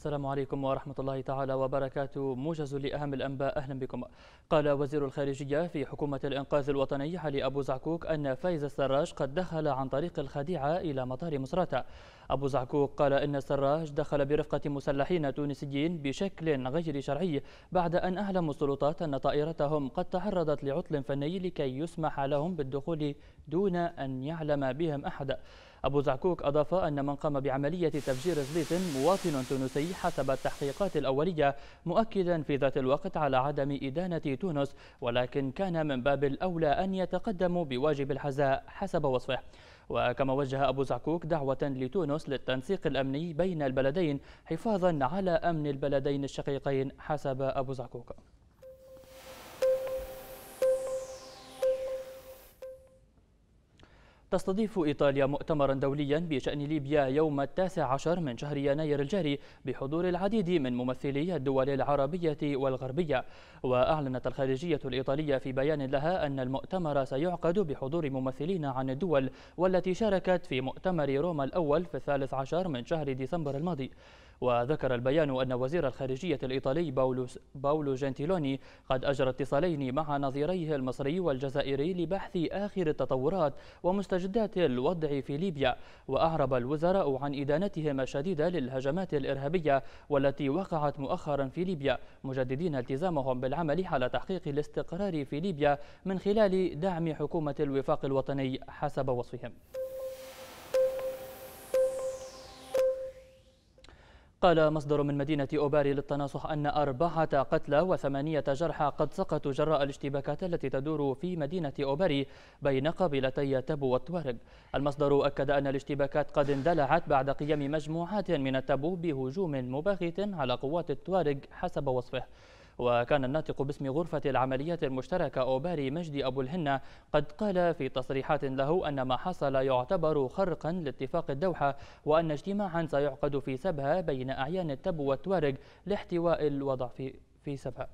السلام عليكم ورحمة الله تعالى وبركاته موجز لأهم الأنباء أهلا بكم قال وزير الخارجية في حكومة الإنقاذ الوطني علي أبو زعكوك أن فايز السراج قد دخل عن طريق الخديعة إلى مطار مصراتة أبو زعكوك قال إن السراج دخل برفقة مسلحين تونسيين بشكل غير شرعي بعد أن أعلموا السلطات أن طائرتهم قد تعرضت لعطل فني لكي يسمح لهم بالدخول دون أن يعلم بهم أحد أبو زعكوك أضاف أن من قام بعملية تفجير زليط مواطن تونسي حسب التحقيقات الأولية مؤكدا في ذات الوقت على عدم إدانة تونس ولكن كان من باب الأولى أن يتقدموا بواجب الحزاء حسب وصفه وكما وجه أبو زعكوك دعوة لتونس للتنسيق الأمني بين البلدين حفاظا على أمن البلدين الشقيقين حسب أبو زعكوك تستضيف إيطاليا مؤتمرا دوليا بشأن ليبيا يوم التاسع عشر من شهر يناير الجاري بحضور العديد من ممثلي الدول العربية والغربية وأعلنت الخارجية الإيطالية في بيان لها أن المؤتمر سيعقد بحضور ممثلين عن الدول والتي شاركت في مؤتمر روما الأول في الثالث عشر من شهر ديسمبر الماضي وذكر البيان أن وزير الخارجية الإيطالي باولو جنتيلوني قد أجرى اتصالين مع نظيريه المصري والجزائري لبحث آخر التطورات ومستجدات المستجدات الوضع في ليبيا وأعرب الوزراء عن إدانتهم الشديدة للهجمات الإرهابية والتي وقعت مؤخرا في ليبيا مجددين التزامهم بالعمل على تحقيق الاستقرار في ليبيا من خلال دعم حكومة الوفاق الوطني حسب وصفهم قال مصدر من مدينة أوباري للتناصح أن أربعة قتلى وثمانية جرحى قد سقطوا جراء الاشتباكات التي تدور في مدينة أوباري بين قبيلتي تبو والتوارق المصدر أكد أن الاشتباكات قد اندلعت بعد قيام مجموعات من التبو بهجوم مباغت على قوات التوارق حسب وصفه وكان الناطق باسم غرفة العمليات المشتركة أوباري مجدي أبو الهنة قد قال في تصريحات له أن ما حصل يعتبر خرقا لاتفاق الدوحة وأن اجتماعا سيعقد في سبها بين أعيان التب والتوارق لاحتواء الوضع في في سبها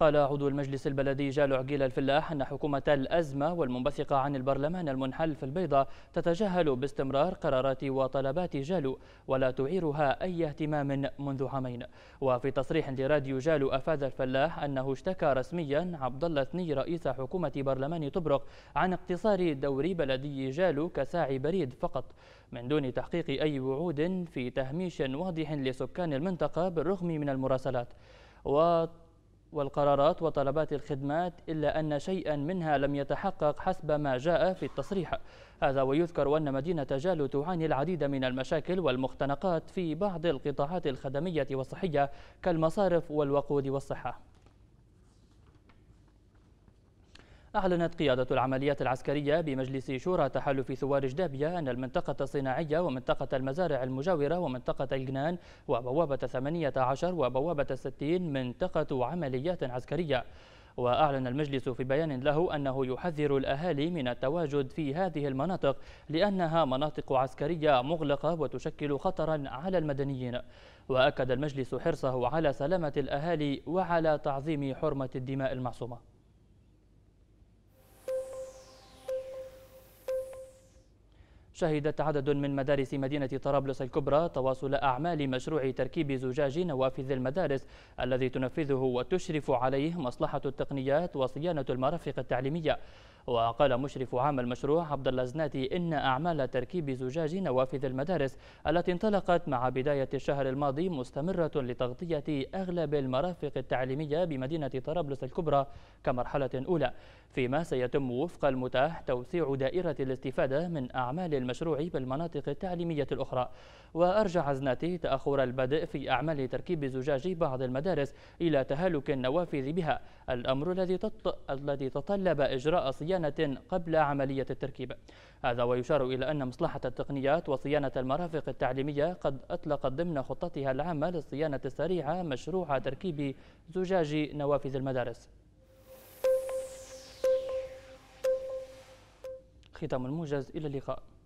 قال عضو المجلس البلدي جال عقيل الفلاح أن حكومة الأزمة والمنبثقة عن البرلمان المنحل في البيضة تتجاهل باستمرار قرارات وطلبات جالو ولا تعيرها أي اهتمام منذ عامين وفي تصريح لراديو جالو أفاد الفلاح أنه اشتكى رسميا عبد الله ثني رئيس حكومة برلمان طبرق عن اقتصار دوري بلدي جالو كساعي بريد فقط من دون تحقيق أي وعود في تهميش واضح لسكان المنطقة بالرغم من المراسلات والقرارات وطلبات الخدمات إلا أن شيئا منها لم يتحقق حسب ما جاء في التصريح هذا ويذكر أن مدينة جالو تعاني العديد من المشاكل والمختنقات في بعض القطاعات الخدمية والصحية كالمصارف والوقود والصحة أعلنت قيادة العمليات العسكرية بمجلس شورى تحالف ثوار جدابية أن المنطقة الصناعية ومنطقة المزارع المجاورة ومنطقة الجنان وبوابة 18 وبوابة 60 منطقة عمليات عسكرية وأعلن المجلس في بيان له أنه يحذر الأهالي من التواجد في هذه المناطق لأنها مناطق عسكرية مغلقة وتشكل خطرا على المدنيين وأكد المجلس حرصه على سلامة الأهالي وعلى تعظيم حرمة الدماء المعصومة شهدت عدد من مدارس مدينة طرابلس الكبرى تواصل أعمال مشروع تركيب زجاج نوافذ المدارس الذي تنفذه وتشرف عليه مصلحة التقنيات وصيانة المرافق التعليمية وقال مشرف عام المشروع عبد الله زناتي إن أعمال تركيب زجاج نوافذ المدارس التي انطلقت مع بداية الشهر الماضي مستمرة لتغطية أغلب المرافق التعليمية بمدينة طرابلس الكبرى كمرحلة أولى فيما سيتم وفق المتاح توسيع دائرة الاستفادة من أعمال المشروع بالمناطق التعليمية الأخرى وأرجع زناتي تأخر البدء في أعمال تركيب زجاج بعض المدارس إلى تهالك النوافذ بها الأمر الذي تطلب إجراء صيانة صيانة قبل عملية التركيب هذا ويشار إلى أن مصلحة التقنيات وصيانة المرافق التعليمية قد أطلقت ضمن خطتها العامة للصيانة السريعة مشروع تركيب زجاج نوافذ المدارس ختام الموجز إلى اللقاء